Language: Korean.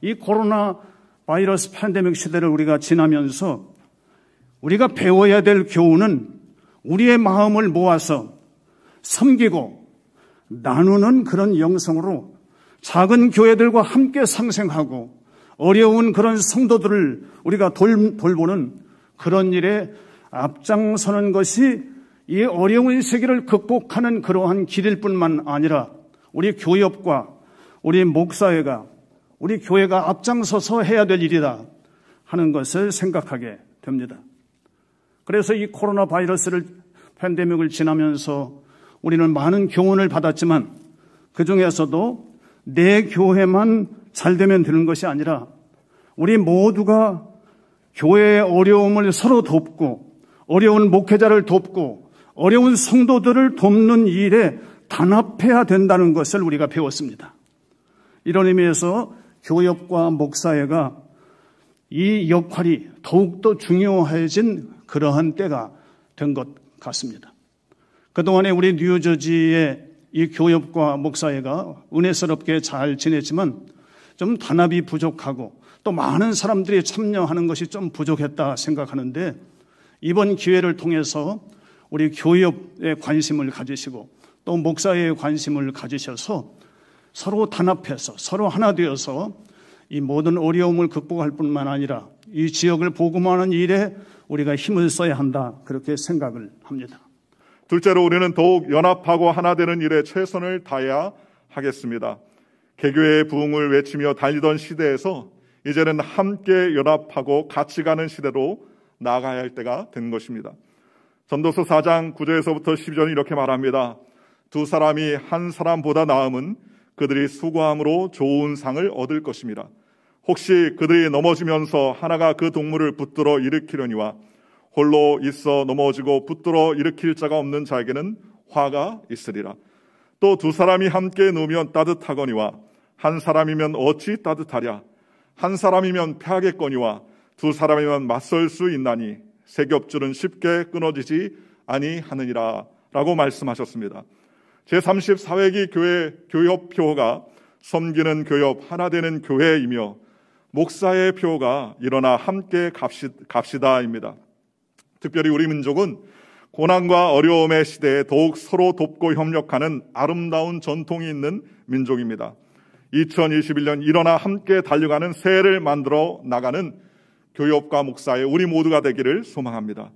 이 코로나 바이러스 팬데믹 시대를 우리가 지나면서 우리가 배워야 될 교훈은 우리의 마음을 모아서 섬기고 나누는 그런 영성으로 작은 교회들과 함께 상생하고 어려운 그런 성도들을 우리가 돌, 돌보는 그런 일에 앞장서는 것이 이 어려운 세계를 극복하는 그러한 길일 뿐만 아니라 우리 교협과 우리 목사회가 우리 교회가 앞장서서 해야 될 일이다 하는 것을 생각하게 됩니다. 그래서 이 코로나 바이러스를 팬데믹을 지나면서 우리는 많은 교훈을 받았지만 그 중에서도 내 교회만 잘 되면 되는 것이 아니라 우리 모두가 교회의 어려움을 서로 돕고 어려운 목회자를 돕고 어려운 성도들을 돕는 일에 단합해야 된다는 것을 우리가 배웠습니다. 이런 의미에서 교역과 목사회가 이 역할이 더욱더 중요해진 그러한 때가 된 것 같습니다. 그동안에 우리 뉴저지의 이 교역과 목사회가 은혜스럽게 잘 지냈지만 좀 단합이 부족하고 또 많은 사람들이 참여하는 것이 좀 부족했다 생각하는데 이번 기회를 통해서 우리 교역에 관심을 가지시고 또 목사회에 관심을 가지셔서 서로 단합해서 서로 하나 되어서 이 모든 어려움을 극복할 뿐만 아니라 이 지역을 복음하는 일에 우리가 힘을 써야 한다 그렇게 생각을 합니다. 둘째로 우리는 더욱 연합하고 하나 되는 일에 최선을 다해야 하겠습니다. 개교의 부흥을 외치며 달리던 시대에서 이제는 함께 연합하고 같이 가는 시대로 나가야할 때가 된 것입니다. 전도서 4장 9절에서부터 12절은 이렇게 말합니다. 두 사람이 한 사람보다 나음은 그들이 수고함으로 좋은 상을 얻을 것입니다. 혹시 그들이 넘어지면서 하나가 그 동물을 붙들어 일으키려니와 홀로 있어 넘어지고 붙들어 일으킬 자가 없는 자에게는 화가 있으리라. 또 두 사람이 함께 누우면 따뜻하거니와 한 사람이면 어찌 따뜻하랴. 한 사람이면 패하겠거니와 두 사람이면 맞설 수 있나니 세 겹줄은 쉽게 끊어지지 아니하느니라 라고 말씀하셨습니다. 제34회기 교회 교협 표가 섬기는 교협 하나 되는 교회이며 목사의 표가 일어나 함께 갑시, 갑시다입니다. 특별히 우리 민족은 고난과 어려움의 시대에 더욱 서로 돕고 협력하는 아름다운 전통이 있는 민족입니다. 2021년 일어나 함께 달려가는 새해를 만들어 나가는 교협과 목사의 우리 모두가 되기를 소망합니다.